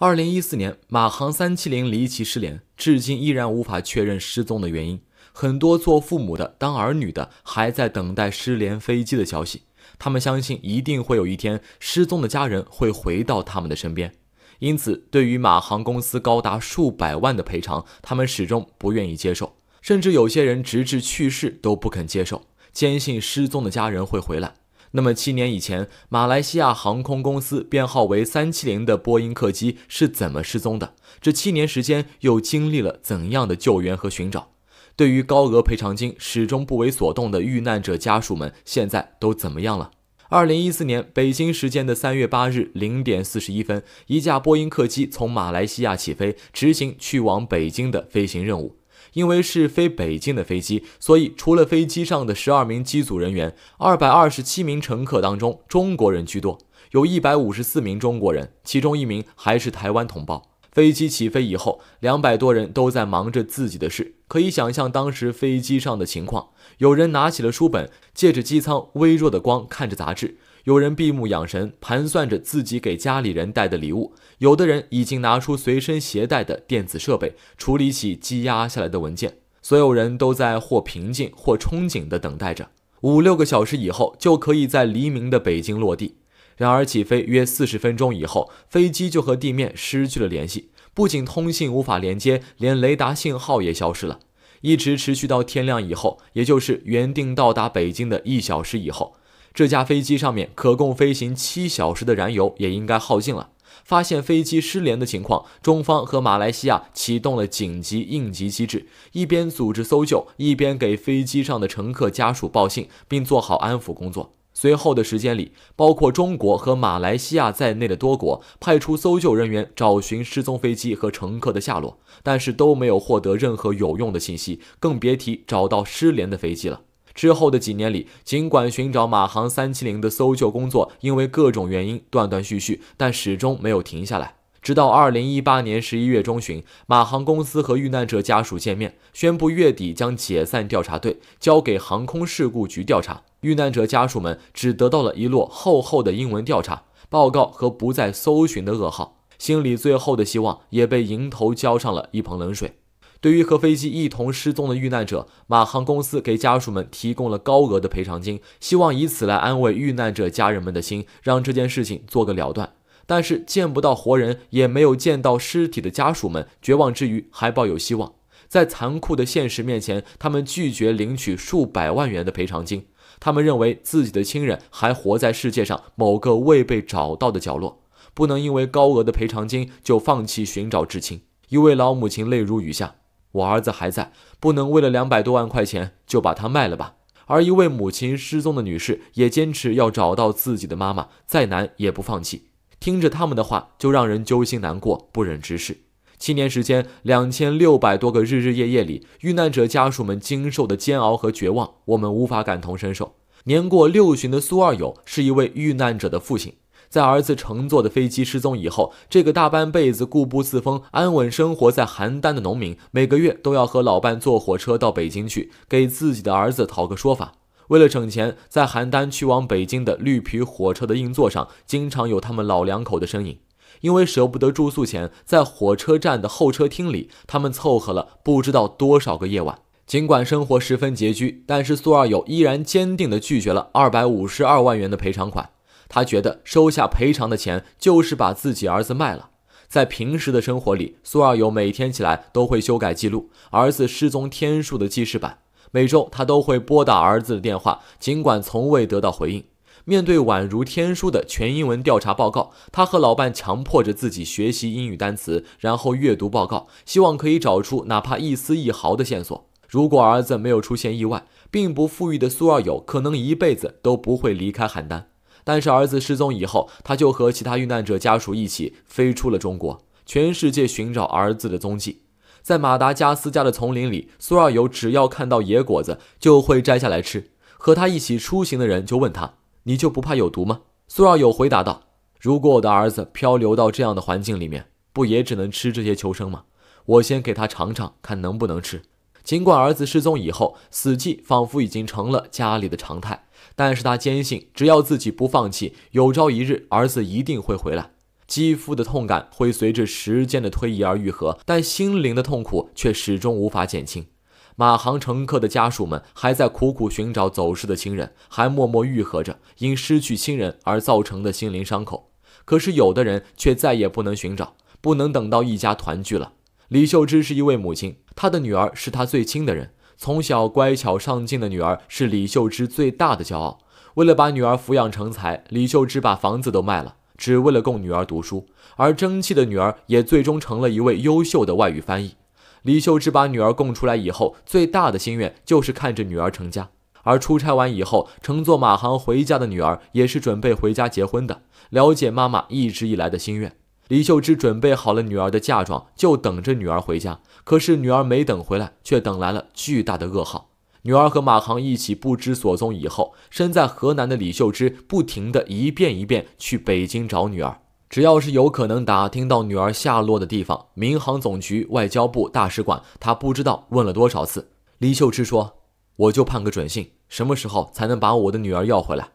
二零一四年，马航三七零离奇失联，至今依然无法确认失踪的原因。很多做父母的、当儿女的，还在等待失联飞机的消息。他们相信，一定会有一天，失踪的家人会回到他们的身边。因此，对于马航公司高达数百万的赔偿，他们始终不愿意接受，甚至有些人直至去世都不肯接受，坚信失踪的家人会回来。那么，七年以前，马来西亚航空公司编号为三七零的波音客机是怎么失踪的？这七年时间又经历了怎样的救援和寻找？对于高额赔偿金始终不为所动的遇难者家属们，现在都怎么样了？二零一四年北京时间的三月八日零点四十一分，一架波音客机从马来西亚起飞，执行去往北京的飞行任务。因为是飞北京的飞机，所以除了飞机上的十二名机组人员，二百二十七名乘客当中，中国人居多，有一百五十四名中国人，其中一名还是台湾同胞。飞机起飞以后，两百多人都在忙着自己的事，可以想象当时飞机上的情况。有人拿起了书本，借着机舱微弱的光，看着杂志。有人闭目养神，盘算着自己给家里人带的礼物；有的人已经拿出随身携带的电子设备，处理起积压下来的文件。所有人都在或平静或憧憬地等待着，五六个小时以后就可以在黎明的北京落地。然而，起飞约四十分钟以后，飞机就和地面失去了联系，不仅通信无法连接，连雷达信号也消失了，一直持续到天亮以后，也就是原定到达北京的一小时以后。这架飞机上面可供飞行七小时的燃油也应该耗尽了。发现飞机失联的情况，中方和马来西亚启动了紧急应急机制，一边组织搜救，一边给飞机上的乘客家属报信，并做好安抚工作。随后的时间里，包括中国和马来西亚在内的多国派出搜救人员找寻失踪飞机和乘客的下落，但是都没有获得任何有用的信息，更别提找到失联的飞机了。之后的几年里，尽管寻找马航三七零的搜救工作因为各种原因断断续续，但始终没有停下来。直到二零一八年十一月中旬，马航公司和遇难者家属见面，宣布月底将解散调查队，交给航空事故局调查。遇难者家属们只得到了一摞厚厚的英文调查报告和不再搜寻的噩耗，心里最后的希望也被迎头浇上了一盆冷水。对于和飞机一同失踪的遇难者，马航公司给家属们提供了高额的赔偿金，希望以此来安慰遇难者家人们的心，让这件事情做个了断。但是见不到活人，也没有见到尸体的家属们，绝望之余还抱有希望。在残酷的现实面前，他们拒绝领取数百万元的赔偿金。他们认为自己的亲人还活在世界上某个未被找到的角落，不能因为高额的赔偿金就放弃寻找至亲。一位老母亲泪如雨下。我儿子还在，不能为了两百多万块钱就把他卖了吧。而一位母亲失踪的女士也坚持要找到自己的妈妈，再难也不放弃。听着他们的话，就让人揪心难过，不忍直视。七年时间，两千六百多个日日夜夜里，遇难者家属们经受的煎熬和绝望，我们无法感同身受。年过六旬的苏二友是一位遇难者的父亲。在儿子乘坐的飞机失踪以后，这个大半辈子固步自封、安稳生活在邯郸的农民，每个月都要和老伴坐火车到北京去，给自己的儿子讨个说法。为了省钱，在邯郸去往北京的绿皮火车的硬座上，经常有他们老两口的身影。因为舍不得住宿钱，在火车站的候车厅里，他们凑合了不知道多少个夜晚。尽管生活十分拮据，但是苏二友依然坚定地拒绝了二百五十二万元的赔偿款。他觉得收下赔偿的钱就是把自己儿子卖了。在平时的生活里，苏二友每天起来都会修改记录儿子失踪天数的记事板。每周他都会拨打儿子的电话，尽管从未得到回应。面对宛如天书的全英文调查报告，他和老伴强迫着自己学习英语单词，然后阅读报告，希望可以找出哪怕一丝一毫的线索。如果儿子没有出现意外，并不富裕的苏二友可能一辈子都不会离开邯郸。但是儿子失踪以后，他就和其他遇难者家属一起飞出了中国，全世界寻找儿子的踪迹。在马达加斯加的丛林里，苏二友只要看到野果子就会摘下来吃。和他一起出行的人就问他：“你就不怕有毒吗？”苏二友回答道：“如果我的儿子漂流到这样的环境里面，不也只能吃这些求生吗？我先给他尝尝，看能不能吃。”尽管儿子失踪以后，死寂仿佛已经成了家里的常态。但是他坚信，只要自己不放弃，有朝一日儿子一定会回来。肌肤的痛感会随着时间的推移而愈合，但心灵的痛苦却始终无法减轻。马航乘客的家属们还在苦苦寻找走失的亲人，还默默愈合着因失去亲人而造成的心灵伤口。可是，有的人却再也不能寻找，不能等到一家团聚了。李秀芝是一位母亲，她的女儿是她最亲的人。从小乖巧上进的女儿是李秀芝最大的骄傲。为了把女儿抚养成才，李秀芝把房子都卖了，只为了供女儿读书。而争气的女儿也最终成了一位优秀的外语翻译。李秀芝把女儿供出来以后，最大的心愿就是看着女儿成家。而出差完以后乘坐马航回家的女儿，也是准备回家结婚的，了解妈妈一直以来的心愿。李秀芝准备好了女儿的嫁妆，就等着女儿回家。可是女儿没等回来，却等来了巨大的噩耗：女儿和马航一起不知所踪。以后，身在河南的李秀芝不停的一遍一遍去北京找女儿，只要是有可能打听到女儿下落的地方，民航总局、外交部、大使馆，她不知道问了多少次。李秀芝说：“我就盼个准信，什么时候才能把我的女儿要回来？”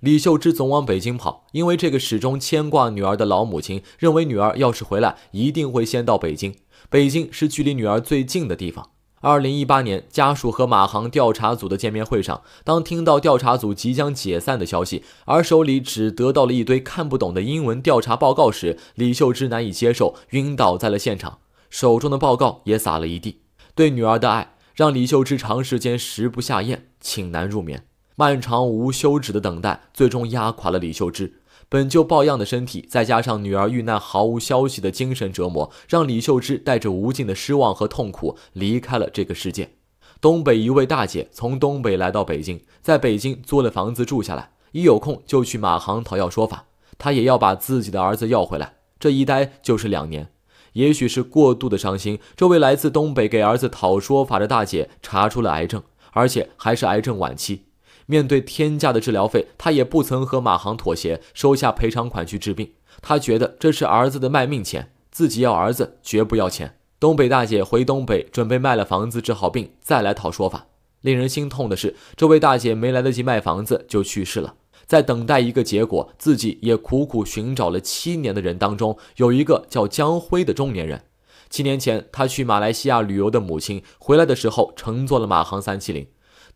李秀芝总往北京跑，因为这个始终牵挂女儿的老母亲认为，女儿要是回来，一定会先到北京。北京是距离女儿最近的地方。二零一八年，家属和马航调查组的见面会上，当听到调查组即将解散的消息，而手里只得到了一堆看不懂的英文调查报告时，李秀芝难以接受，晕倒在了现场，手中的报告也洒了一地。对女儿的爱，让李秀芝长时间食不下咽，寝难入眠。漫长无休止的等待，最终压垮了李秀芝本就抱恙的身体，再加上女儿遇难毫无消息的精神折磨，让李秀芝带着无尽的失望和痛苦离开了这个世界。东北一位大姐从东北来到北京，在北京租了房子住下来，一有空就去马航讨要说法，她也要把自己的儿子要回来。这一待就是两年，也许是过度的伤心，这位来自东北给儿子讨说法的大姐查出了癌症，而且还是癌症晚期。面对天价的治疗费，他也不曾和马航妥协，收下赔偿款去治病。他觉得这是儿子的卖命钱，自己要儿子，绝不要钱。东北大姐回东北，准备卖了房子治好病再来讨说法。令人心痛的是，这位大姐没来得及卖房子就去世了。在等待一个结果，自己也苦苦寻找了七年的人当中，有一个叫江辉的中年人。七年前，他去马来西亚旅游的母亲回来的时候，乘坐了马航三七零。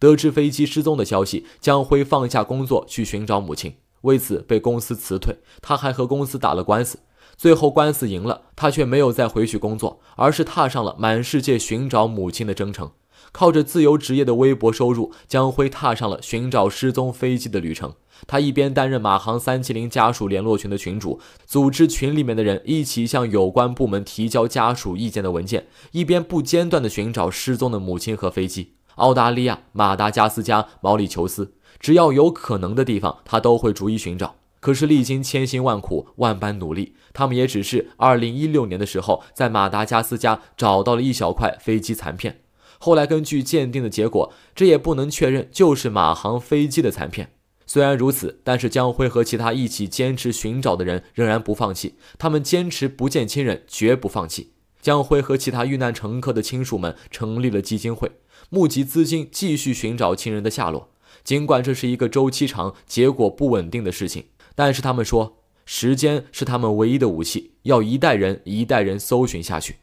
得知飞机失踪的消息，江辉放下工作去寻找母亲，为此被公司辞退。他还和公司打了官司，最后官司赢了，他却没有再回去工作，而是踏上了满世界寻找母亲的征程。靠着自由职业的微薄收入，江辉踏上了寻找失踪飞机的旅程。他一边担任马航三七零家属联络群的群主，组织群里面的人一起向有关部门提交家属意见的文件，一边不间断地寻找失踪的母亲和飞机。澳大利亚、马达加斯加、毛里求斯，只要有可能的地方，他都会逐一寻找。可是历经千辛万苦、万般努力，他们也只是2016年的时候，在马达加斯加找到了一小块飞机残片。后来根据鉴定的结果，这也不能确认就是马航飞机的残片。虽然如此，但是江辉和其他一起坚持寻找的人仍然不放弃，他们坚持不见亲人，绝不放弃。江辉和其他遇难乘客的亲属们成立了基金会，募集资金，继续寻找亲人的下落。尽管这是一个周期长、结果不稳定的事情，但是他们说，时间是他们唯一的武器，要一代人一代人搜寻下去。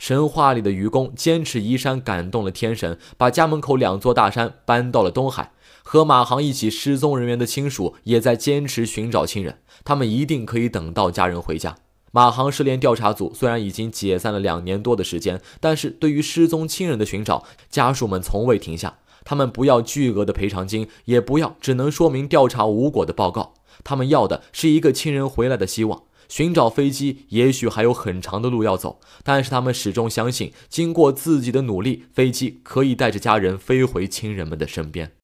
神话里的愚公坚持移山，感动了天神，把家门口两座大山搬到了东海。和马航一起失踪人员的亲属也在坚持寻找亲人，他们一定可以等到家人回家。马航失联调查组虽然已经解散了两年多的时间，但是对于失踪亲人的寻找，家属们从未停下。他们不要巨额的赔偿金，也不要只能说明调查无果的报告，他们要的是一个亲人回来的希望。寻找飞机也许还有很长的路要走，但是他们始终相信，经过自己的努力，飞机可以带着家人飞回亲人们的身边。